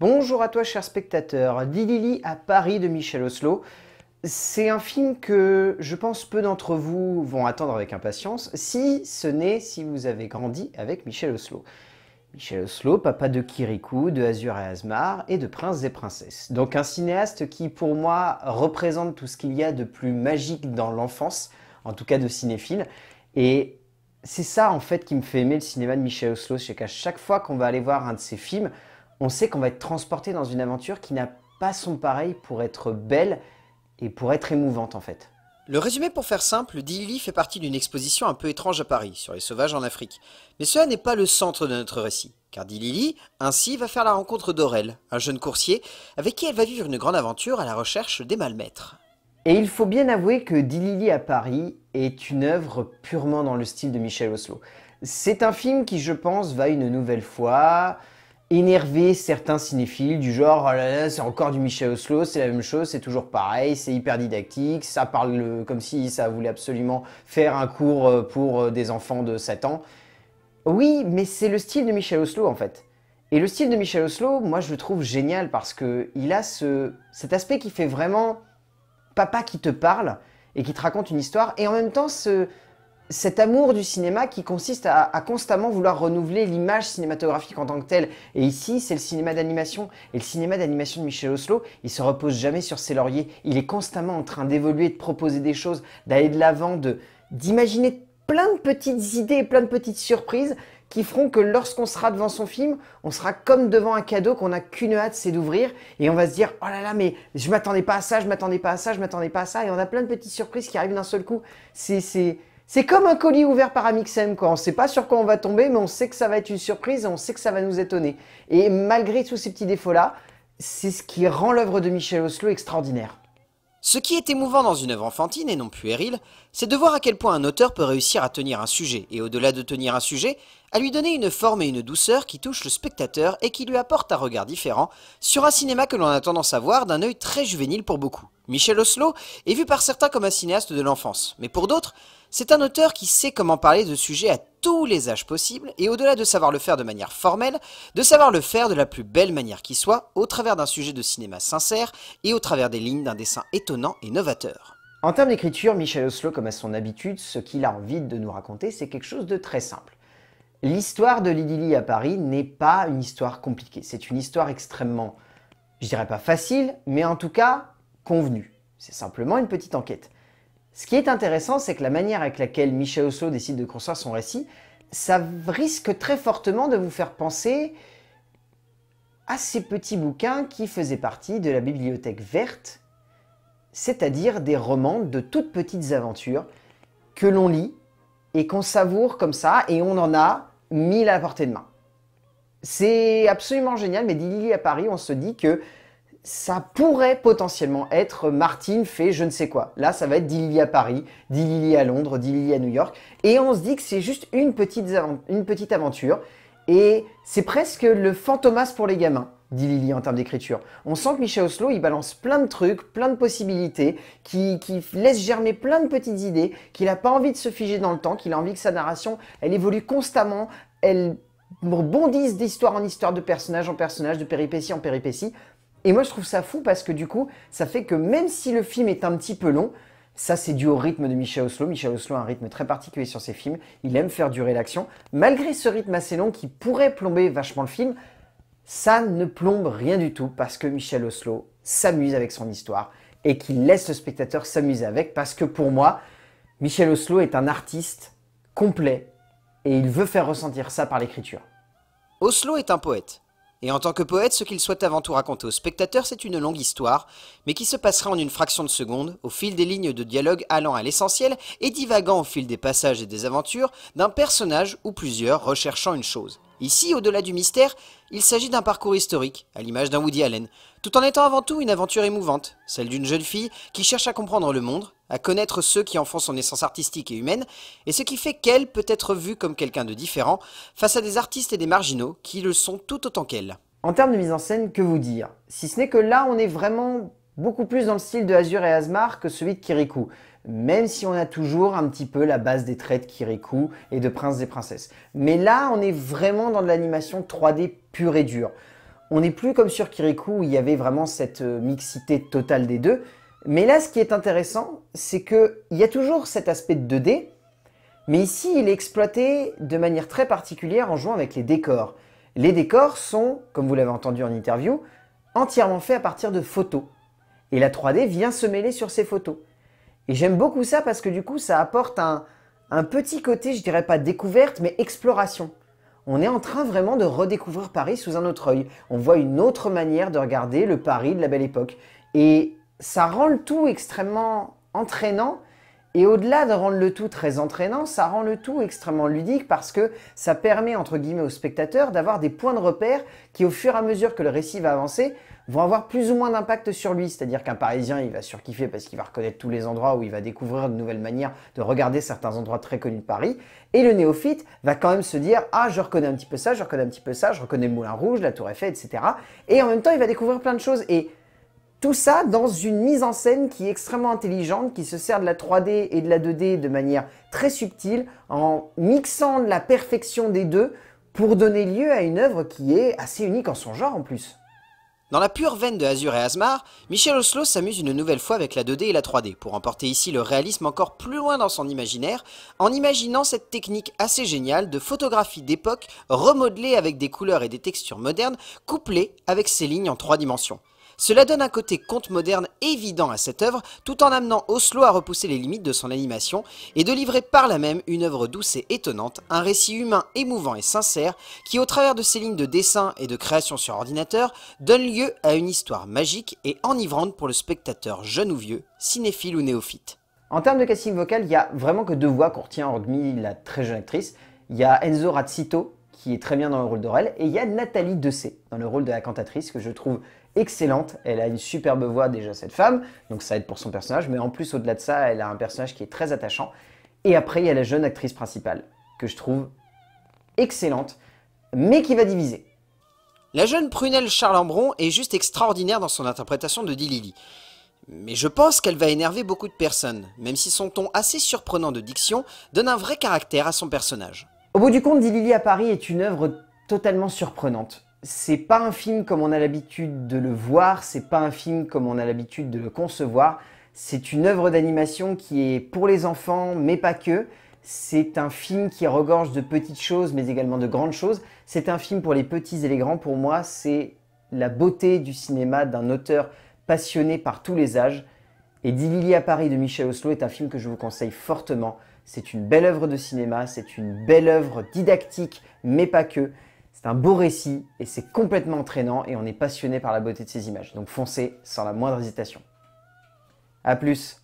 Bonjour à toi, cher spectateur. Lili à Paris de Michel Oslo. C'est un film que je pense peu d'entre vous vont attendre avec impatience, si ce n'est si vous avez grandi avec Michel Oslo. Michel Oslo, papa de Kirikou, de Azur et Asmar et de Princes et Princesses. Donc un cinéaste qui, pour moi, représente tout ce qu'il y a de plus magique dans l'enfance, en tout cas de cinéphile. Et c'est ça, en fait, qui me fait aimer le cinéma de Michel Oslo. C'est qu'à chaque fois qu'on va aller voir un de ses films, on sait qu'on va être transporté dans une aventure qui n'a pas son pareil pour être belle et pour être émouvante en fait. Le résumé pour faire simple, Dilili fait partie d'une exposition un peu étrange à Paris, sur les sauvages en Afrique. Mais cela n'est pas le centre de notre récit, car Dilili, ainsi, va faire la rencontre d'Aurel, un jeune coursier, avec qui elle va vivre une grande aventure à la recherche des malmaîtres. Et il faut bien avouer que Dilili à Paris est une œuvre purement dans le style de Michel Oslo. C'est un film qui, je pense, va une nouvelle fois énerver certains cinéphiles du genre oh c'est encore du Michel Oslo, c'est la même chose, c'est toujours pareil, c'est hyper didactique, ça parle comme si ça voulait absolument faire un cours euh, pour euh, des enfants de 7 ans. Oui, mais c'est le style de Michel Oslo en fait. Et le style de Michel Oslo, moi je le trouve génial parce que il a ce, cet aspect qui fait vraiment papa qui te parle et qui te raconte une histoire et en même temps ce, cet amour du cinéma qui consiste à, constamment vouloir renouveler l'image cinématographique en tant que telle. Et ici, c'est le cinéma d'animation. Et le cinéma d'animation de Michel Oslo, il se repose jamais sur ses lauriers. Il est constamment en train d'évoluer, de proposer des choses, d'aller de l'avant, d'imaginer plein de petites idées, et plein de petites surprises qui feront que lorsqu'on sera devant son film, on sera comme devant un cadeau qu'on n'a qu'une hâte, c'est d'ouvrir, et on va se dire oh là là, mais je m'attendais pas à ça, je m'attendais pas à ça, je m'attendais pas à ça, et on a plein de petites surprises qui arrivent d'un seul coup. C'est c'est comme un colis ouvert par Amixem, quoi. On sait pas sur quoi on va tomber, mais on sait que ça va être une surprise, et on sait que ça va nous étonner. Et malgré tous ces petits défauts-là, c'est ce qui rend l'œuvre de Michel Oslo extraordinaire. Ce qui est émouvant dans une œuvre enfantine et non puérile, c'est de voir à quel point un auteur peut réussir à tenir un sujet, et au-delà de tenir un sujet, à lui donner une forme et une douceur qui touchent le spectateur et qui lui apporte un regard différent sur un cinéma que l'on a tendance à voir d'un œil très juvénile pour beaucoup. Michel Oslo est vu par certains comme un cinéaste de l'enfance, mais pour d'autres, c'est un auteur qui sait comment parler de sujets à tous les âges possibles, et au-delà de savoir le faire de manière formelle, de savoir le faire de la plus belle manière qui soit, au travers d'un sujet de cinéma sincère, et au travers des lignes d'un dessin étonnant et novateur. En termes d'écriture, Michel Oslo, comme à son habitude, ce qu'il a envie de nous raconter, c'est quelque chose de très simple. L'histoire de Lily à Paris n'est pas une histoire compliquée, c'est une histoire extrêmement, je dirais pas facile, mais en tout cas convenue. C'est simplement une petite enquête. Ce qui est intéressant, c'est que la manière avec laquelle Michel Osso décide de construire son récit, ça risque très fortement de vous faire penser à ces petits bouquins qui faisaient partie de la bibliothèque verte, c'est-à-dire des romans de toutes petites aventures que l'on lit et qu'on savoure comme ça, et on en a mille à la portée de main. C'est absolument génial, mais d'Ili à Paris, on se dit que ça pourrait potentiellement être Martine fait je ne sais quoi. Là, ça va être Dilly à Paris, Dilly à Londres, Dilly à New York. Et on se dit que c'est juste une petite, aventure. Et c'est presque le fantomas pour les gamins, dit Lily en termes d'écriture. On sent que Michel Oslo, il balance plein de trucs, plein de possibilités, qui, qui laisse germer plein de petites idées, qu'il n'a pas envie de se figer dans le temps, qu'il a envie que sa narration, elle évolue constamment, elle rebondisse d'histoire en histoire, de personnage en personnage, de péripétie en péripétie. Et moi, je trouve ça fou parce que du coup, ça fait que même si le film est un petit peu long, ça, c'est dû au rythme de Michel Oslo. Michel Oslo a un rythme très particulier sur ses films. Il aime faire durer l'action. Malgré ce rythme assez long qui pourrait plomber vachement le film, ça ne plombe rien du tout parce que Michel Oslo s'amuse avec son histoire et qu'il laisse le spectateur s'amuser avec parce que pour moi, Michel Oslo est un artiste complet et il veut faire ressentir ça par l'écriture. Oslo est un poète. Et en tant que poète, ce qu'il souhaite avant tout raconter aux spectateurs, c'est une longue histoire, mais qui se passera en une fraction de seconde, au fil des lignes de dialogue allant à l'essentiel et divaguant au fil des passages et des aventures d'un personnage ou plusieurs recherchant une chose. Ici, au-delà du mystère, il s'agit d'un parcours historique, à l'image d'un Woody Allen, tout en étant avant tout une aventure émouvante, celle d'une jeune fille qui cherche à comprendre le monde, à connaître ceux qui en font son essence artistique et humaine, et ce qui fait qu'elle peut être vue comme quelqu'un de différent face à des artistes et des marginaux qui le sont tout autant qu'elle. En termes de mise en scène, que vous dire Si ce n'est que là, on est vraiment beaucoup plus dans le style de Azur et Asmar que celui de Kirikou, même si on a toujours un petit peu la base des traits de Kirikou et de Prince et Princesses. Mais là, on est vraiment dans de l'animation 3D pure et dure. On n'est plus comme sur Kirikou où il y avait vraiment cette euh, mixité totale des deux, mais là, ce qui est intéressant, c'est qu'il y a toujours cet aspect de 2D, mais ici, il est exploité de manière très particulière en jouant avec les décors. Les décors sont, comme vous l'avez entendu en interview, entièrement faits à partir de photos. Et la 3D vient se mêler sur ces photos. Et j'aime beaucoup ça parce que du coup, ça apporte un, petit côté, je dirais pas découverte, mais exploration. On est en train vraiment de redécouvrir Paris sous un autre œil. On voit une autre manière de regarder le Paris de la belle époque. Et ça rend le tout extrêmement entraînant. Et au-delà de rendre le tout très entraînant, ça rend le tout extrêmement ludique parce que ça permet, entre guillemets, aux spectateurs d'avoir des points de repère qui, au fur et à mesure que le récit va avancer, vont avoir plus ou moins d'impact sur lui. C'est-à-dire qu'un Parisien, il va surkiffer parce qu'il va reconnaître tous les endroits où il va découvrir de nouvelles manières de regarder certains endroits très connus de Paris. Et le néophyte va quand même se dire « Ah, je reconnais un petit peu ça, je reconnais un petit peu ça, je reconnais le Moulin Rouge, la Tour Eiffel, etc. » Et en même temps, il va découvrir plein de choses. Et tout ça dans une mise en scène qui est extrêmement intelligente, qui se sert de la 3D et de la 2D de manière très subtile, en mixant la perfection des deux pour donner lieu à une œuvre qui est assez unique en son genre en plus. Dans la pure veine de Azur et Asmar, Michel Oslo s'amuse une nouvelle fois avec la 2D et la 3D, pour emporter ici le réalisme encore plus loin dans son imaginaire, en imaginant cette technique assez géniale de photographie d'époque remodelée avec des couleurs et des textures modernes, couplée avec ses lignes en trois dimensions. Cela donne un côté conte moderne évident à cette œuvre, tout en amenant Oslo à repousser les limites de son animation et de livrer par là même une œuvre douce et étonnante, un récit humain émouvant et sincère qui, au travers de ses lignes de dessin et de création sur ordinateur, donne lieu à une histoire magique et enivrante pour le spectateur jeune ou vieux, cinéphile ou néophyte. En termes de casting vocal, il y a vraiment que deux voix qu'on retient, hormis la très jeune actrice. Il y a Enzo Razzito, qui est très bien dans le rôle d'Aurel, et il y a Nathalie Dessé, dans le rôle de la cantatrice, que je trouve excellente. Elle a une superbe voix déjà cette femme, donc ça aide pour son personnage, mais en plus au-delà de ça, elle a un personnage qui est très attachant. Et après, il y a la jeune actrice principale, que je trouve excellente, mais qui va diviser. La jeune Prunelle Charlembron est juste extraordinaire dans son interprétation de Dilili. Mais je pense qu'elle va énerver beaucoup de personnes, même si son ton assez surprenant de diction donne un vrai caractère à son personnage. Au bout du compte, Dilili à Paris est une œuvre totalement surprenante c'est pas un film comme on a l'habitude de le voir, c'est pas un film comme on a l'habitude de le concevoir. C'est une œuvre d'animation qui est pour les enfants, mais pas que. C'est un film qui regorge de petites choses, mais également de grandes choses. C'est un film pour les petits et les grands. Pour moi, c'est la beauté du cinéma d'un auteur passionné par tous les âges. Et D'Ilili à Paris de Michel Oslo est un film que je vous conseille fortement. C'est une belle œuvre de cinéma, c'est une belle œuvre didactique, mais pas que. C'est un beau récit et c'est complètement entraînant et on est passionné par la beauté de ces images. Donc foncez sans la moindre hésitation. A plus